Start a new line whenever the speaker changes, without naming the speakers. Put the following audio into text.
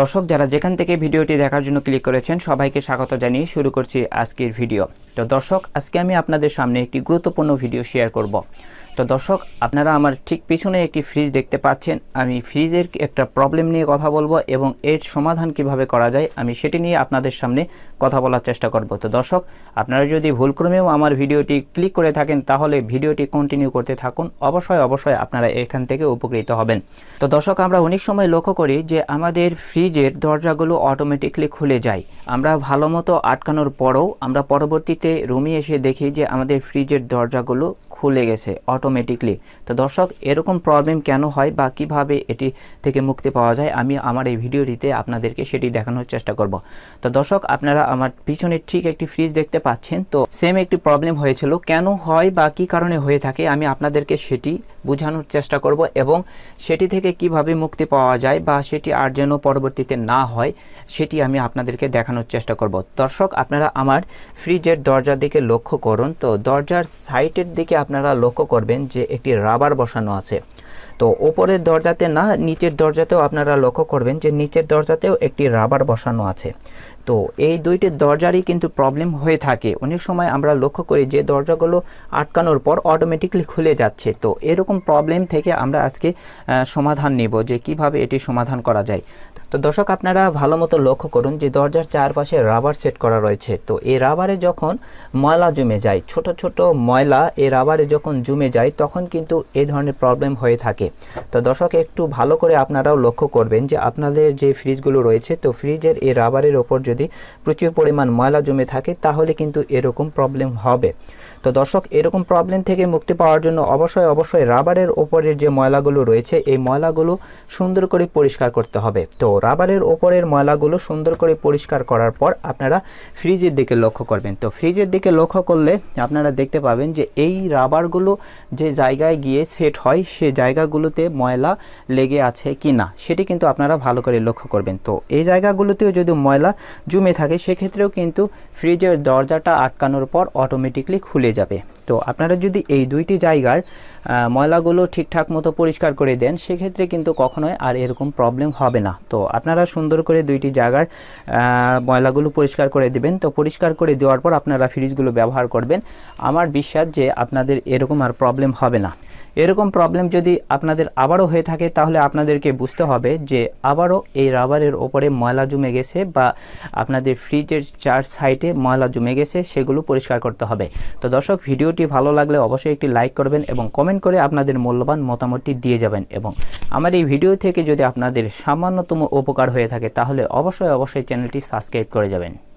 দর্শক যারা যেখান থেকে ভিডিওটি দেখার জন্য ক্লিক করেছেন সবাইকে স্বাগত জানিয়ে শুরু করছি আজকের ভিডিও তো দর্শক আজকে আমি আপনাদের সামনে একটি গুরুত্বপূর্ণ ভিডিও শেয়ার করব তো দর্শক আপনারা আমার ঠিক পিছনে একটি ফ্রিজ দেখতে পাচ্ছেন আমি ফ্রিজের একটা প্রবলেম নিয়ে কথা বলবো এবং এর সমাধান কিভাবে করা যায় আমি সেটি নিয়ে আপনাদের সামনে কথা বলার চেষ্টা করব তো দর্শক আপনারা যদি ভুলক্রমেও আমার ভিডিওটি ক্লিক করে থাকেন তাহলে ভিডিওটি কন্টিনিউ করতে থাকুন অবশ্যই অবশ্যই আপনারা এখান থেকে উপকৃত হবেন তো দর্শক আমরা অনেক সময় লক্ষ্য করি যে আমাদের ফ্রিজের দরজাগুলো অটোমেটিকলি খুলে যায় আমরা ভালো মতো আটকানোর পরও আমরা পরবর্তীতে রুমে এসে দেখি যে আমাদের ফ্রিজের দরজাগুলো খুলে গেছে অটোমেটিকলি তো দর্শক এরকম প্রবলেম কেন হয় বা কিভাবে এটি থেকে মুক্তি পাওয়া যায় আমি আমার এই ভিডিওটিতে আপনাদেরকে সেটি দেখানোর চেষ্টা করব তো দর্শক আপনারা আমার পিছনে ঠিক একটি ফ্রিজ দেখতে পাচ্ছেন তো সেম একটি প্রবলেম হয়েছিল কেন হয় বা কী কারণে হয়ে থাকে আমি আপনাদেরকে সেটি বোঝানোর চেষ্টা করব এবং সেটি থেকে কিভাবে মুক্তি পাওয়া যায় বা সেটি আর যেন পরবর্তীতে না হয় সেটি আমি আপনাদেরকে দেখানোর চেষ্টা করব দর্শক আপনারা আমার ফ্রিজের দরজার দিকে লক্ষ্য করুন তো দরজার সাইটের দিকে আপনি আপনারা লক্ষ্য করবেন যে একটি রাবার বসানো আছে তো ওপরের দরজাতে না নিচের দরজাতেও আপনারা লক্ষ্য করবেন যে নিচের দরজাতেও একটি রাবার বসানো আছে তো এই দুইটি দরজারই কিন্তু প্রবলেম হয়ে থাকে অনেক সময় আমরা লক্ষ্য করি যে দরজাগুলো আটকানোর পর অটোমেটিকলি খুলে যাচ্ছে তো এরকম প্রবলেম থেকে আমরা আজকে সমাধান নেব যে কিভাবে এটি সমাধান করা যায় তো দর্শক আপনারা ভালো মতো লক্ষ্য করুন যে দরজার চারপাশে রাবার সেট করা রয়েছে তো এই রাবারে যখন ময়লা জমে যায় ছোট ছোট ময়লা এই রাবারে যখন জমে যায় তখন কিন্তু এই ধরনের প্রবলেম হয়ে থাকে থাকে তো দর্শক একটু ভালো করে আপনারাও লক্ষ্য করবেন যে আপনাদের যে ফ্রিজগুলো রয়েছে তো ফ্রিজের এই রাবারের ওপর যদি প্রচুর পরিমাণ ময়লা জমে থাকে তাহলে কিন্তু এরকম প্রবলেম হবে তো দর্শক এরকম প্রবলেম থেকে মুক্তি পাওয়ার জন্য অবশ্যই অবশ্যই রাবারের ওপরের যে ময়লাগুলো রয়েছে এই ময়লাগুলো সুন্দর করে পরিষ্কার করতে হবে তো রাবারের ওপরের ময়লাগুলো সুন্দর করে পরিষ্কার করার পর আপনারা ফ্রিজের দিকে লক্ষ্য করবেন তো ফ্রিজের দিকে লক্ষ্য করলে আপনারা দেখতে পাবেন যে এই রাবারগুলো যে জায়গায় গিয়ে সেট হয় সে জায়গা জায়গাগুলোতে ময়লা লেগে আছে কি না সেটি কিন্তু আপনারা ভালো করে লক্ষ্য করবেন তো এই জায়গাগুলোতেও যদি ময়লা জমে থাকে সেক্ষেত্রেও কিন্তু ফ্রিজের দরজাটা আটকানোর পর অটোমেটিকলি খুলে যাবে তো আপনারা যদি এই দুইটি জায়গার ময়লাগুলো ঠিকঠাক মতো পরিষ্কার করে দেন সেক্ষেত্রে কিন্তু কখনোই আর এরকম প্রবলেম হবে না তো আপনারা সুন্দর করে দুইটি জায়গার ময়লাগুলো পরিষ্কার করে দেবেন তো পরিষ্কার করে দেওয়ার পর আপনারা ফ্রিজগুলো ব্যবহার করবেন আমার বিশ্বাস যে আপনাদের এরকম আর প্রবলেম হবে না এরকম প্রবলেম যদি আপনাদের আবারও হয়ে থাকে তাহলে আপনাদেরকে বুঝতে হবে যে আবারও এই রাবারের ওপরে ময়লা জমে গেছে বা আপনাদের ফ্রিজের চার সাইডে ময়লা জমে গেছে সেগুলো পরিষ্কার করতে হবে তো দর্শক ভিডিও ভিডিওটি ভালো লাগলে অবশ্যই একটি লাইক করবেন এবং কমেন্ট করে আপনাদের মূল্যবান মতামতটি দিয়ে যাবেন এবং আমার এই ভিডিও থেকে যদি আপনাদের সামান্যতম উপকার হয়ে থাকে তাহলে অবশ্যই অবশ্যই চ্যানেলটি সাবস্ক্রাইব করে যাবেন